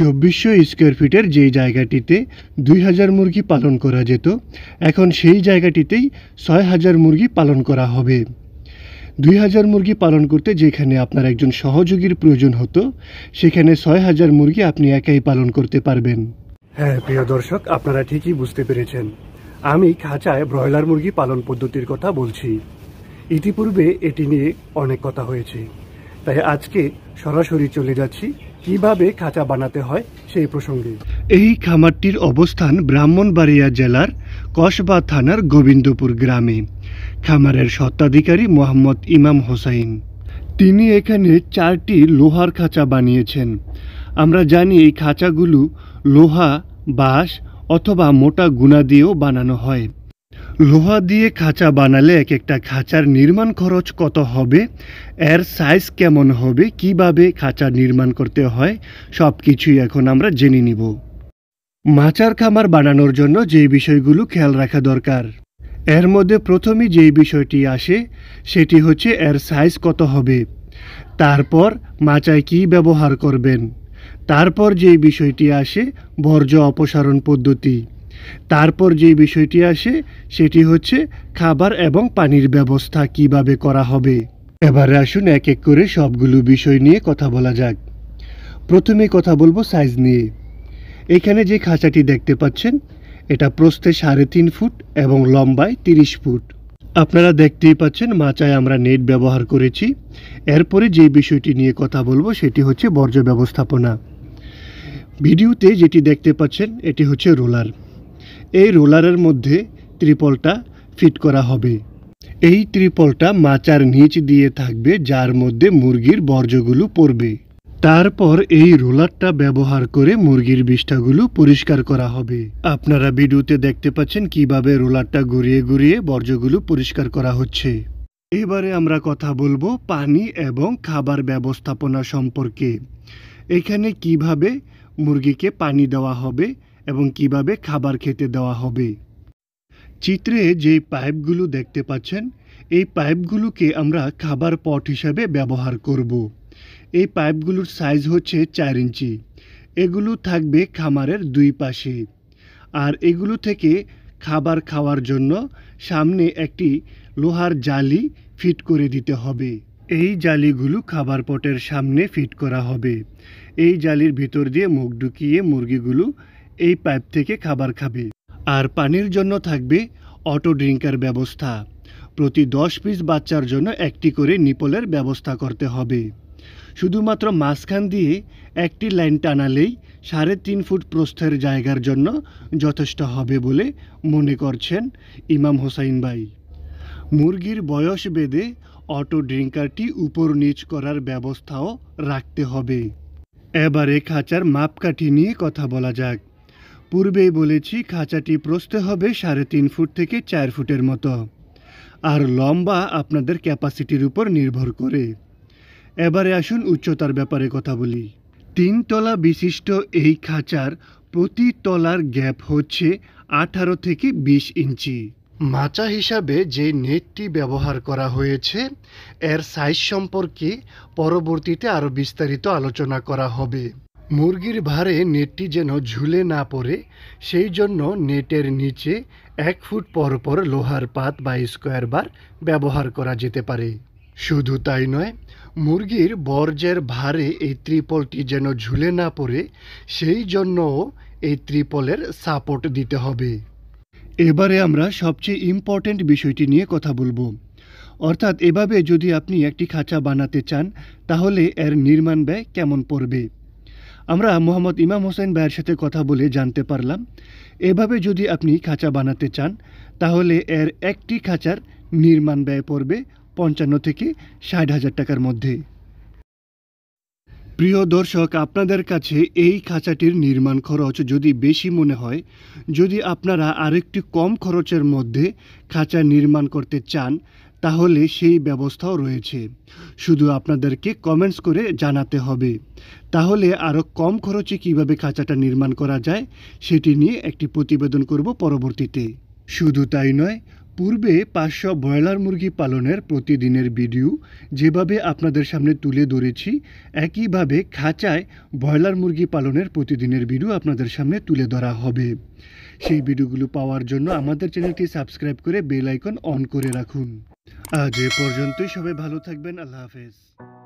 চব্বিশশো স্কোয়ার ফিটের যেই জায়গাটিতে দুই হাজার মুরগি পালন করা যেত এখন সেই জায়গাটিতেই ছয় হাজার মুরগি পালন করা হবে দুই হাজার মুরগি পালন করতে যেখানে আপনার একজন সহযোগীর প্রয়োজন হতো সেখানে ছয় হাজার মুরগি আপনি একাই পালন করতে পারবেন হ্যাঁ প্রিয় দর্শক আপনারা ঠিকই বুঝতে পেরেছেন আমি খাঁচায় ব্রয়লার মুরগি পালন পদ্ধতির কথা বলছি ইতিপূর্বে এটি নিয়ে অনেক কথা হয়েছে তাই আজকে সরাসরি চলে যাচ্ছি কিভাবে খাঁচা বানাতে হয় সেই প্রসঙ্গে এই খামারটির অবস্থান ব্রাহ্মণবাড়িয়া জেলার কসবা থানার গোবিন্দপুর গ্রামে খামারের স্বত্বাধিকারী মোহাম্মদ ইমাম হোসাইন তিনি এখানে চারটি লোহার খাঁচা বানিয়েছেন আমরা জানি এই খাঁচাগুলো লোহা বাঁশ অথবা মোটা গুণা দিয়েও বানানো হয় লোহা দিয়ে খাঁচা বানালে এক একটা খাঁচার নির্মাণ খরচ কত হবে এর সাইজ কেমন হবে কিভাবে খাঁচা নির্মাণ করতে হয় সব কিছুই এখন আমরা জেনে নিব মাচার খামার বানানোর জন্য যে বিষয়গুলো খেয়াল রাখা দরকার এর মধ্যে প্রথমে যে বিষয়টি আসে সেটি হচ্ছে এর সাইজ কত হবে তারপর মাচায় কি ব্যবহার করবেন তারপর যে বিষয়টি আসে বর্জ্য অপসারণ পদ্ধতি তারপর যে বিষয়টি আসে সেটি হচ্ছে খাবার এবং পানির ব্যবস্থা কিভাবে করা হবে এবারে আসুন এক এক করে সবগুলো বিষয় নিয়ে কথা বলা যাক প্রথমে কথা বলবো সাইজ নিয়ে এখানে যে খাঁচাটি দেখতে পাচ্ছেন এটা প্রস্থে সাড়ে তিন ফুট এবং লম্বায় তিরিশ ফুট আপনারা দেখতেই পাচ্ছেন মাচায় আমরা নেট ব্যবহার করেছি এরপরে যে বিষয়টি নিয়ে কথা বলবো সেটি হচ্ছে বর্জ্য ব্যবস্থাপনা ভিডিওতে যেটি দেখতে পাচ্ছেন এটি হচ্ছে রোলার এই রোলারের মধ্যে ত্রিপলটা ফিট করা হবে এই ত্রিপলটা মাচার নিচ দিয়ে থাকবে যার মধ্যে মুরগির বর্জ্যগুলো পড়বে তারপর এই রোলারটা ব্যবহার করে মুরগির বিষ্ঠাগুলো পরিষ্কার করা হবে আপনারা ভিডিওতে দেখতে পাচ্ছেন কিভাবে রোলারটা ঘুরিয়ে ঘুরিয়ে বর্জ্যগুলো পরিষ্কার করা হচ্ছে এবারে আমরা কথা বলবো পানি এবং খাবার ব্যবস্থাপনা সম্পর্কে এখানে কিভাবে মুরগিকে পানি দেওয়া হবে এবং কিভাবে খাবার খেতে দেওয়া হবে চিত্রে যে পাইপগুলো দেখতে পাচ্ছেন এই পাইপগুলোকে আমরা খাবার পট হিসাবে ব্যবহার করব। এই পাইপগুলোর সাইজ হচ্ছে চার ইঞ্চি এগুলো থাকবে খামারের দুই পাশে আর এগুলো থেকে খাবার খাওয়ার জন্য সামনে একটি লোহার জালি ফিট করে দিতে হবে এই জালিগুলো খাবার পটের সামনে ফিট করা হবে এই জালির ভিতর দিয়ে মুখ ঢুকিয়ে মুরগিগুলো এই পাইপ থেকে খাবার খাবে আর পানির জন্য থাকবে অটো ড্রিঙ্কার ব্যবস্থা প্রতি দশ পিস বাচ্চার জন্য একটি করে নিপলের ব্যবস্থা করতে হবে শুধুমাত্র মাঝখান দিয়ে একটি লাইন টানালেই সাড়ে তিন ফুট প্রস্থের জায়গার জন্য যথেষ্ট হবে বলে মনে করছেন ইমাম হোসাইন ভাই মুরগির বয়স বেদে অটো ড্রিঙ্কারটি উপর নিচ করার ব্যবস্থাও রাখতে হবে এবারে খাঁচার মাপকাঠি নিয়ে কথা বলা যাক পূর্বেই বলেছি খাঁচাটি প্রস্তে হবে সাড়ে তিন ফুট থেকে চার ফুটের মতো আর লম্বা আপনাদের ক্যাপাসিটির উপর নির্ভর করে এবারে আসুন উচ্চতার ব্যাপারে কথা বলি তিন তলা বিশিষ্ট এই খাঁচার প্রতি তলার গ্যাপ হচ্ছে আঠারো থেকে বিশ ইঞ্চি মাচা হিসাবে যে নেটটি ব্যবহার করা হয়েছে এর সাইজ সম্পর্কে পরবর্তীতে আরও বিস্তারিত আলোচনা করা হবে মুরগির ভারে নেটটি যেন ঝুলে না পড়ে সেই জন্য নেটের নিচে এক ফুট পর পর লোহার পাত বা স্কোয়ার বার ব্যবহার করা যেতে পারে শুধু তাই নয় মুরগির বর্জ্যের ভারে এই ত্রিপলটি যেন ঝুলে না পড়ে সেই জন্যও এই ত্রিপলের সাপোর্ট দিতে হবে এবারে আমরা সবচেয়ে ইম্পর্ট্যান্ট বিষয়টি নিয়ে কথা বলবো অর্থাৎ এভাবে যদি আপনি একটি খাঁচা বানাতে চান তাহলে এর নির্মাণ ব্যয় কেমন পড়বে আমরা মোহাম্মদ ইমাম হোসেন ভাইয়ের সাথে কথা বলে জানতে পারলাম এভাবে যদি আপনি খাঁচা বানাতে চান তাহলে এর একটি খাঁচার নির্মাণ ব্যয় পড়বে পঞ্চান্ন থেকে ষাট হাজার টাকার মধ্যে প্রিয় দর্শক আপনাদের কাছে এই খাঁচাটির নির্মাণ খরচ যদি বেশি মনে হয় যদি আপনারা আরেকটি কম খরচের মধ্যে খাঁচা নির্মাণ করতে চান তাহলে সেই ব্যবস্থাও রয়েছে শুধু আপনাদেরকে কমেন্টস করে জানাতে হবে তাহলে আরও কম খরচে কিভাবে খাঁচাটা নির্মাণ করা যায় সেটি নিয়ে একটি প্রতিবেদন করব পরবর্তীতে শুধু তাই নয় পূর্বে পাঁচশো ব্রয়লার মুরগি পালনের প্রতিদিনের ভিডিও যেভাবে আপনাদের সামনে তুলে ধরেছি একইভাবে খাঁচায় ব্রয়লার মুরগি পালনের প্রতিদিনের ভিডিও আপনাদের সামনে তুলে ধরা হবে সেই ভিডিওগুলো পাওয়ার জন্য আমাদের চ্যানেলটি সাবস্ক্রাইব করে বেল আইকন অন করে রাখুন আজ এ পর্যন্তই সবাই ভালো থাকবেন আল্লাহ হাফেজ